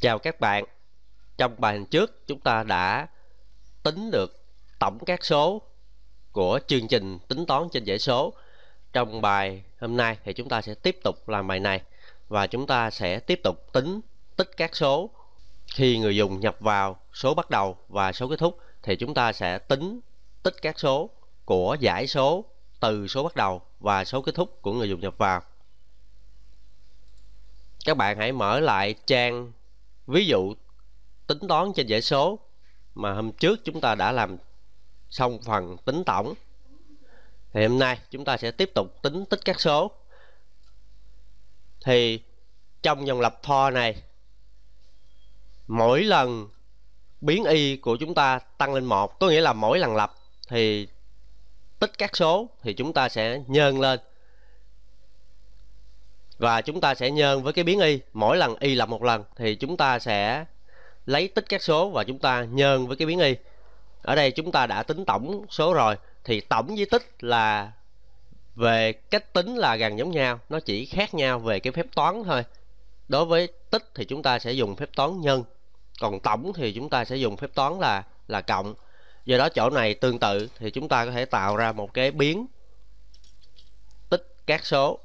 Chào các bạn Trong bài hình trước chúng ta đã tính được tổng các số của chương trình tính toán trên dãy số Trong bài hôm nay thì chúng ta sẽ tiếp tục làm bài này và chúng ta sẽ tiếp tục tính tích các số khi người dùng nhập vào số bắt đầu và số kết thúc thì chúng ta sẽ tính tích các số của giải số từ số bắt đầu và số kết thúc của người dùng nhập vào các bạn hãy mở lại trang ví dụ tính toán trên dãy số mà hôm trước chúng ta đã làm xong phần tính tổng thì hôm nay chúng ta sẽ tiếp tục tính tích các số thì trong dòng lập for này mỗi lần biến y của chúng ta tăng lên một có nghĩa là mỗi lần lập thì tích các số thì chúng ta sẽ nhân lên và chúng ta sẽ nhân với cái biến y mỗi lần y là một lần thì chúng ta sẽ lấy tích các số và chúng ta nhân với cái biến y ở đây chúng ta đã tính tổng số rồi thì tổng với tích là về cách tính là gần giống nhau nó chỉ khác nhau về cái phép toán thôi đối với tích thì chúng ta sẽ dùng phép toán nhân còn tổng thì chúng ta sẽ dùng phép toán là là cộng do đó chỗ này tương tự thì chúng ta có thể tạo ra một cái biến tích các số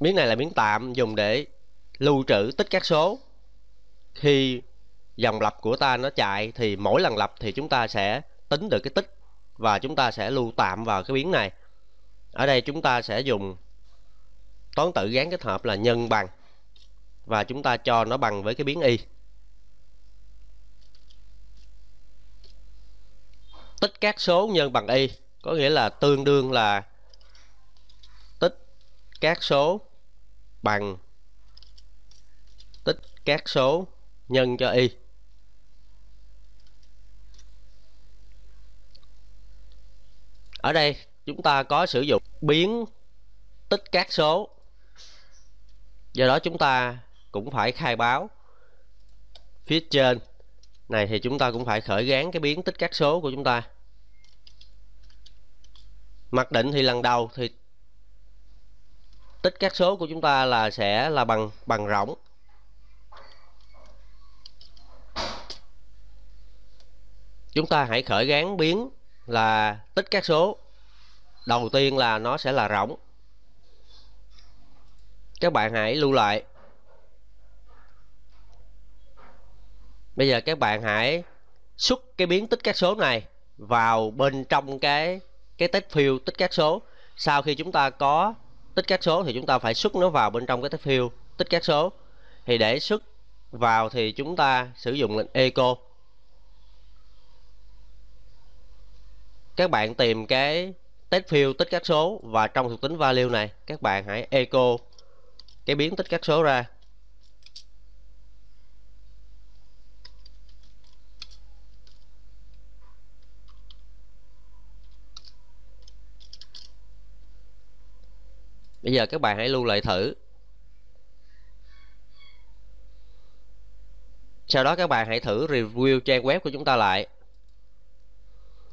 miếng này là miếng tạm dùng để lưu trữ tích các số khi dòng lập của ta nó chạy thì mỗi lần lập thì chúng ta sẽ tính được cái tích và chúng ta sẽ lưu tạm vào cái biến này ở đây chúng ta sẽ dùng toán tự gán kết hợp là nhân bằng và chúng ta cho nó bằng với cái biến y tích các số nhân bằng y có nghĩa là tương đương là các số bằng tích các số nhân cho y ở đây chúng ta có sử dụng biến tích các số do đó chúng ta cũng phải khai báo phía trên này thì chúng ta cũng phải khởi gán cái biến tích các số của chúng ta mặc định thì lần đầu thì tích các số của chúng ta là sẽ là bằng bằng rỗng chúng ta hãy khởi gán biến là tích các số đầu tiên là nó sẽ là rỗng các bạn hãy lưu lại bây giờ các bạn hãy xuất cái biến tích các số này vào bên trong cái cái test field tích các số sau khi chúng ta có tích các số thì chúng ta phải xuất nó vào bên trong cái test field tích các số thì để xuất vào thì chúng ta sử dụng lệnh echo các bạn tìm cái test field tích các số và trong thuộc tính value này các bạn hãy echo cái biến tích các số ra bây giờ các bạn hãy lưu lại thử sau đó các bạn hãy thử review trang web của chúng ta lại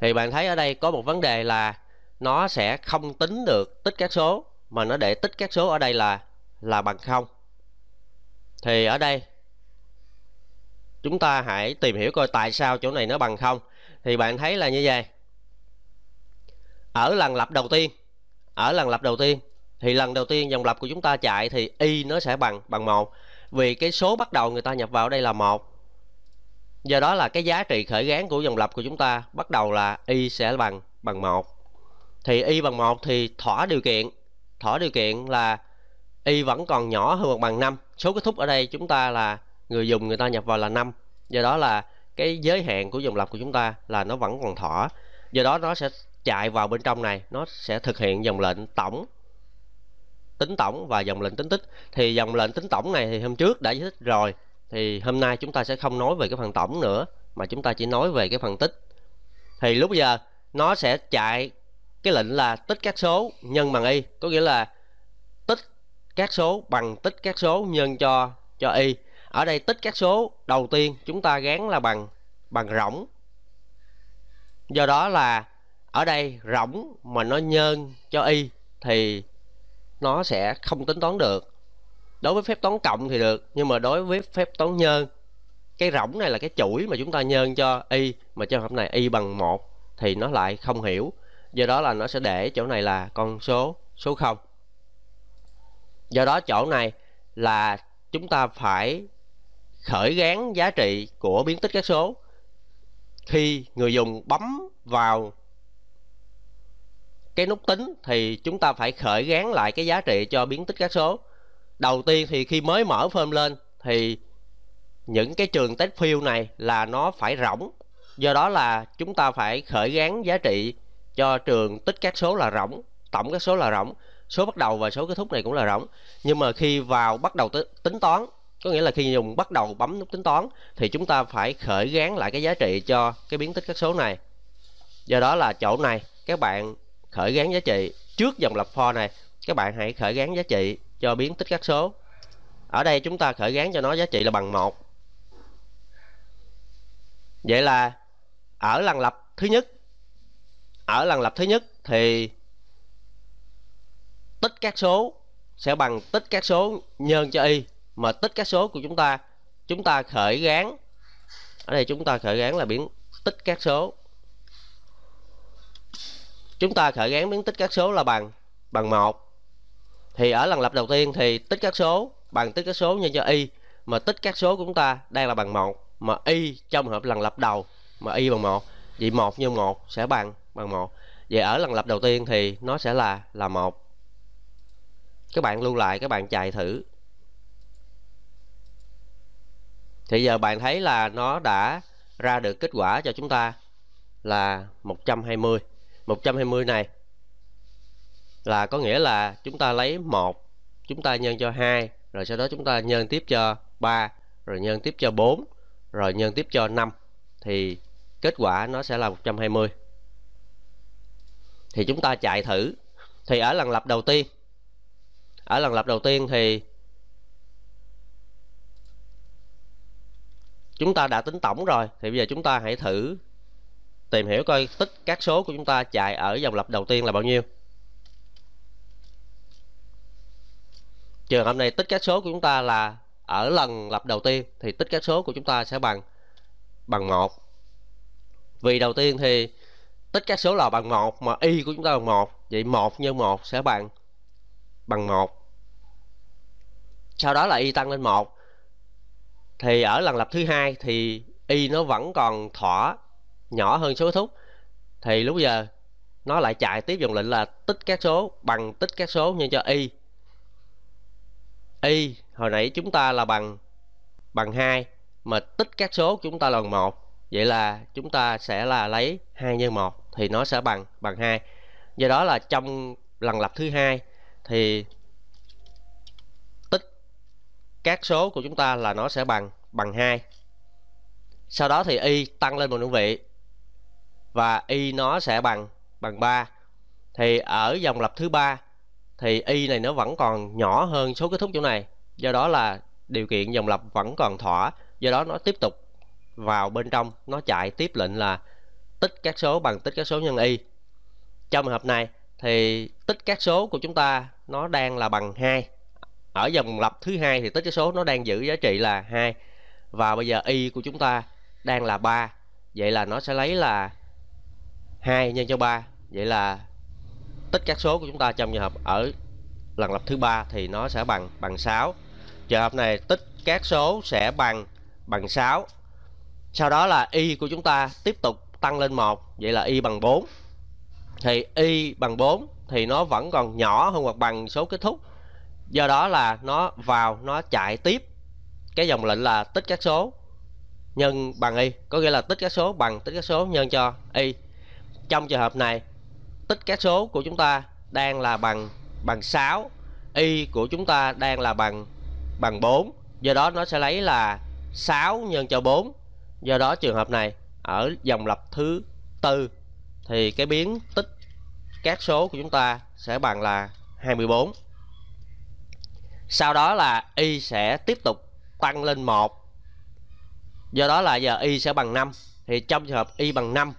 thì bạn thấy ở đây có một vấn đề là nó sẽ không tính được tích các số mà nó để tích các số ở đây là là bằng không thì ở đây chúng ta hãy tìm hiểu coi tại sao chỗ này nó bằng không thì bạn thấy là như vậy ở lần lập đầu tiên ở lần lập đầu tiên thì lần đầu tiên dòng lập của chúng ta chạy thì y nó sẽ bằng bằng một vì cái số bắt đầu người ta nhập vào đây là một do đó là cái giá trị khởi gán của dòng lập của chúng ta bắt đầu là y sẽ bằng bằng một thì y bằng một thì thỏa điều kiện thỏa điều kiện là y vẫn còn nhỏ hơn hoặc bằng 5 số kết thúc ở đây chúng ta là người dùng người ta nhập vào là 5 do đó là cái giới hạn của dòng lập của chúng ta là nó vẫn còn thỏa do đó nó sẽ chạy vào bên trong này nó sẽ thực hiện dòng lệnh tổng tính tổng và dòng lệnh tính tích thì dòng lệnh tính tổng này thì hôm trước đã giải thích rồi thì hôm nay chúng ta sẽ không nói về cái phần tổng nữa mà chúng ta chỉ nói về cái phần tích thì lúc bây giờ nó sẽ chạy cái lệnh là tích các số nhân bằng y có nghĩa là tích các số bằng tích các số nhân cho cho y ở đây tích các số đầu tiên chúng ta gán là bằng bằng rỗng do đó là ở đây rỗng mà nó nhân cho y thì nó sẽ không tính toán được đối với phép toán cộng thì được nhưng mà đối với phép toán nhân cái rỗng này là cái chuỗi mà chúng ta nhân cho y mà trường hợp này y bằng một thì nó lại không hiểu do đó là nó sẽ để chỗ này là con số số 0 do đó chỗ này là chúng ta phải khởi gán giá trị của biến tích các số khi người dùng bấm vào cái nút tính thì chúng ta phải khởi gán lại cái giá trị cho biến tích các số đầu tiên thì khi mới mở phơm lên thì những cái trường test field này là nó phải rỗng do đó là chúng ta phải khởi gán giá trị cho trường tích các số là rỗng tổng các số là rỗng số bắt đầu và số kết thúc này cũng là rỗng nhưng mà khi vào bắt đầu tính toán có nghĩa là khi dùng bắt đầu bấm nút tính toán thì chúng ta phải khởi gán lại cái giá trị cho cái biến tích các số này do đó là chỗ này các bạn khởi gán giá trị trước dòng lập for này các bạn hãy khởi gán giá trị cho biến tích các số ở đây chúng ta khởi gán cho nó giá trị là bằng một vậy là ở lần lập thứ nhất ở lần lập thứ nhất thì tích các số sẽ bằng tích các số nhân cho y mà tích các số của chúng ta chúng ta khởi gán ở đây chúng ta khởi gán là biến tích các số chúng ta khởi gán biến tích các số là bằng bằng một thì ở lần lập đầu tiên thì tích các số bằng tích các số nhân cho y mà tích các số của chúng ta đang là bằng một mà y trong hợp lần lập đầu mà y bằng một vậy một nhân một sẽ bằng bằng một vậy ở lần lập đầu tiên thì nó sẽ là là một các bạn lưu lại các bạn chạy thử thì giờ bạn thấy là nó đã ra được kết quả cho chúng ta là 120 120 này là có nghĩa là chúng ta lấy một chúng ta nhân cho hai rồi sau đó chúng ta nhân tiếp cho 3 rồi nhân tiếp cho 4 rồi nhân tiếp cho 5 thì kết quả nó sẽ là 120 thì chúng ta chạy thử thì ở lần lập đầu tiên ở lần lập đầu tiên thì chúng ta đã tính tổng rồi thì bây giờ chúng ta hãy thử tìm hiểu coi tích các số của chúng ta chạy ở dòng lập đầu tiên là bao nhiêu trường hợp này tích các số của chúng ta là ở lần lập đầu tiên thì tích các số của chúng ta sẽ bằng bằng một vì đầu tiên thì tích các số là bằng một mà y của chúng ta bằng một vậy một nhân một sẽ bằng bằng một sau đó là y tăng lên một thì ở lần lập thứ hai thì y nó vẫn còn thỏa nhỏ hơn số thúc thì lúc giờ nó lại chạy tiếp dòng lệnh là tích các số bằng tích các số nhân cho y y hồi nãy chúng ta là bằng bằng hai mà tích các số chúng ta lần một vậy là chúng ta sẽ là lấy hai nhân một thì nó sẽ bằng bằng hai do đó là trong lần lập thứ hai thì tích các số của chúng ta là nó sẽ bằng bằng hai sau đó thì y tăng lên một đơn vị và y nó sẽ bằng bằng 3 thì ở dòng lập thứ ba thì y này nó vẫn còn nhỏ hơn số kết thúc chỗ này do đó là điều kiện dòng lập vẫn còn thỏa do đó nó tiếp tục vào bên trong nó chạy tiếp lệnh là tích các số bằng tích các số nhân y trong hợp này thì tích các số của chúng ta nó đang là bằng 2 ở dòng lập thứ hai thì tích các số nó đang giữ giá trị là 2 và bây giờ y của chúng ta đang là 3 vậy là nó sẽ lấy là 2 nhân cho 3 vậy là tích các số của chúng ta trong trường hợp ở lần lập thứ ba thì nó sẽ bằng bằng 6 trường hợp này tích các số sẽ bằng bằng 6 sau đó là y của chúng ta tiếp tục tăng lên 1 vậy là y bằng 4 thì y bằng 4 thì nó vẫn còn nhỏ hơn hoặc bằng số kết thúc do đó là nó vào nó chạy tiếp cái dòng lệnh là tích các số nhân bằng y có nghĩa là tích các số bằng tích các số nhân cho y trong trường hợp này tích các số của chúng ta đang là bằng bằng 6 y của chúng ta đang là bằng bằng 4 do đó nó sẽ lấy là 6 nhân cho 4 do đó trường hợp này ở dòng lập thứ tư thì cái biến tích các số của chúng ta sẽ bằng là 24 sau đó là y sẽ tiếp tục tăng lên 1 do đó là giờ y sẽ bằng 5 thì trong trường hợp y bằng 5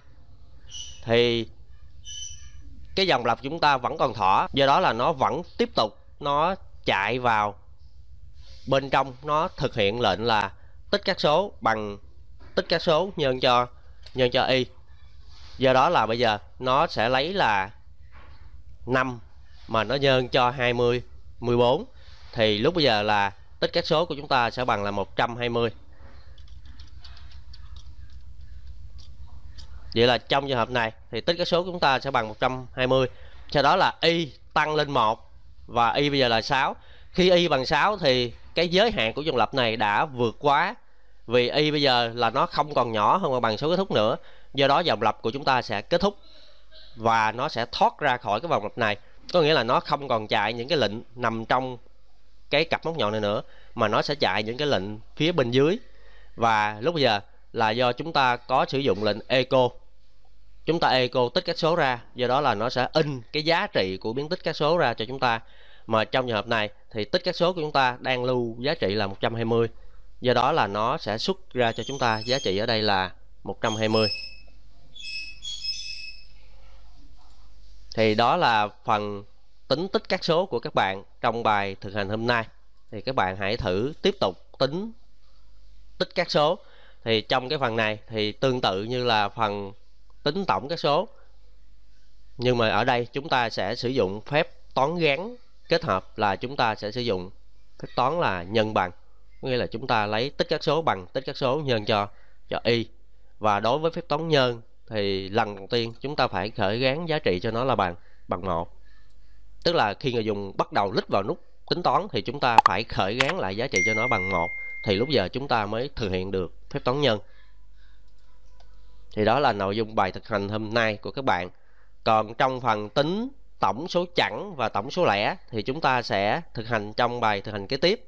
thì cái dòng lọc chúng ta vẫn còn thỏ do đó là nó vẫn tiếp tục nó chạy vào bên trong nó thực hiện lệnh là tích các số bằng tích các số nhân cho nhân cho y do đó là bây giờ nó sẽ lấy là 5 mà nó nhân cho 20 14 thì lúc bây giờ là tích các số của chúng ta sẽ bằng là 120 vậy là trong trường hợp này thì tích các số chúng ta sẽ bằng 120 sau đó là y tăng lên 1 và y bây giờ là 6 khi y bằng 6 thì cái giới hạn của dòng lập này đã vượt quá vì y bây giờ là nó không còn nhỏ hơn bằng số kết thúc nữa do đó vòng lập của chúng ta sẽ kết thúc và nó sẽ thoát ra khỏi cái vòng lập này có nghĩa là nó không còn chạy những cái lệnh nằm trong cái cặp móc nhọn này nữa mà nó sẽ chạy những cái lệnh phía bên dưới và lúc bây giờ là do chúng ta có sử dụng lệnh echo chúng ta eco tích các số ra do đó là nó sẽ in cái giá trị của biến tích các số ra cho chúng ta mà trong trường hợp này thì tích các số của chúng ta đang lưu giá trị là 120 do đó là nó sẽ xuất ra cho chúng ta giá trị ở đây là 120 thì đó là phần tính tích các số của các bạn trong bài thực hành hôm nay thì các bạn hãy thử tiếp tục tính tích các số thì trong cái phần này thì tương tự như là phần tính tổng các số nhưng mà ở đây chúng ta sẽ sử dụng phép toán gán kết hợp là chúng ta sẽ sử dụng phép toán là nhân bằng nghĩa là chúng ta lấy tích các số bằng tích các số nhân cho cho y và đối với phép toán nhân thì lần đầu tiên chúng ta phải khởi gán giá trị cho nó là bằng bằng một tức là khi người dùng bắt đầu lít vào nút tính toán thì chúng ta phải khởi gán lại giá trị cho nó bằng một thì lúc giờ chúng ta mới thực hiện được phép toán nhân thì đó là nội dung bài thực hành hôm nay của các bạn còn trong phần tính tổng số chẵn và tổng số lẻ thì chúng ta sẽ thực hành trong bài thực hành kế tiếp